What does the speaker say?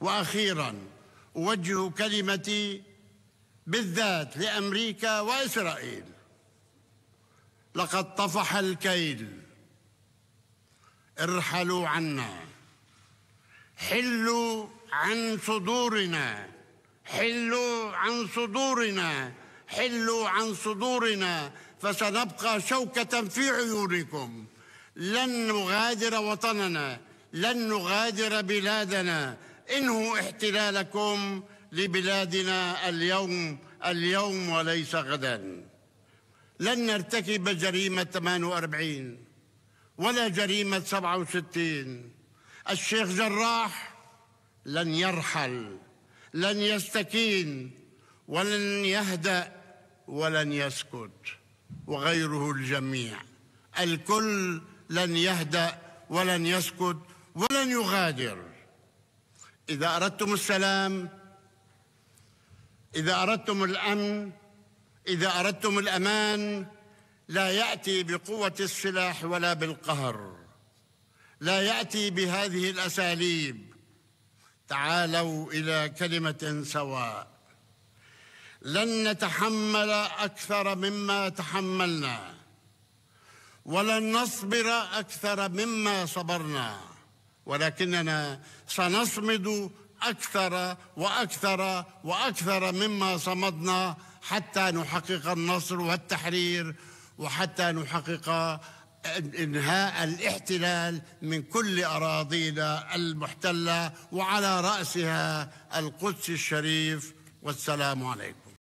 واخيرا اوجه كلمتي بالذات لامريكا واسرائيل لقد طفح الكيل ارحلوا عنا حلوا عن صدورنا حلوا عن صدورنا حلوا عن صدورنا فسنبقى شوكة في عيونكم لن نغادر وطننا لن نغادر بلادنا انهوا احتلالكم لبلادنا اليوم اليوم وليس غدا لن نرتكب جريمة 48 ولا جريمة 67 الشيخ جراح لن يرحل لن يستكين ولن يهدأ ولن يسكت وغيره الجميع الكل لن يهدأ ولن يسكت ولن يغادر إذا أردتم السلام إذا أردتم الأمن إذا أردتم الأمان لا يأتي بقوة السلاح ولا بالقهر لا يأتي بهذه الأساليب تعالوا إلى كلمة سواء لن نتحمل أكثر مما تحملنا ولن نصبر أكثر مما صبرنا ولكننا سنصمد اكثر واكثر واكثر مما صمدنا حتى نحقق النصر والتحرير وحتى نحقق انهاء الاحتلال من كل اراضينا المحتله وعلى راسها القدس الشريف والسلام عليكم